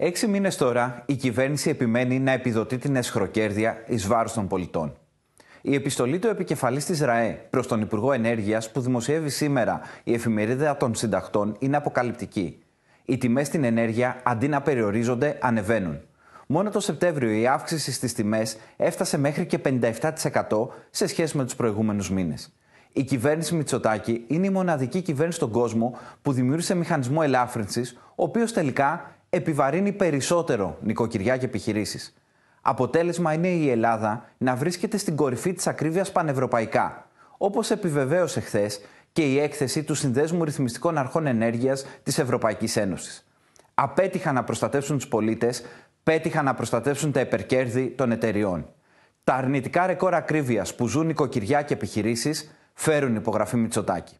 Έξι μήνες τώρα, η κυβέρνηση επιμένει να επιδοτεί την εσχροκέρδεια εις βάρος των πολιτών. Η επιστολή του επικεφαλής της ΡΑΕ προς τον Υπουργό Ενέργειας, που δημοσιεύει σήμερα η εφημερίδα των συνταχτών, είναι αποκαλυπτική. Οι τιμές στην ενέργεια, αντί να περιορίζονται, ανεβαίνουν. Μόνο το Σεπτέμβριο η αύξηση στις τιμές έφτασε μέχρι και 57% σε σχέση με τους προηγούμενους μήνες. Η κυβέρνηση Μητσοτάκη είναι η μοναδική κυβέρνηση στον κόσμο που δημιούργησε μηχανισμό ελάφρυνσης, ο οποίος τελικά επιβαρύνει περισσότερο νοικοκυριά και επιχειρήσεις. Αποτέλεσμα είναι η Ελλάδα να βρίσκεται στην κορυφή της ακρίβειας πανευρωπαϊκά, όπως επιβεβαίωσε χθες και η έκθεση του Συνδέσμου Ρυθμιστικών Αρχών Ενέργειας της Ευρωπαϊκής Ένωσης. Απέτυχαν να προστατεύσουν τους πολίτες, πέτυχαν να προστατεύσουν τα υπερκέρδη των εταιριών. Τα αρνητικά ρεκόρ ακρίβειας που ζουν νοικοκυριά και επιχειρήσεις φέρουν υπογραφή Μητσοτάκη.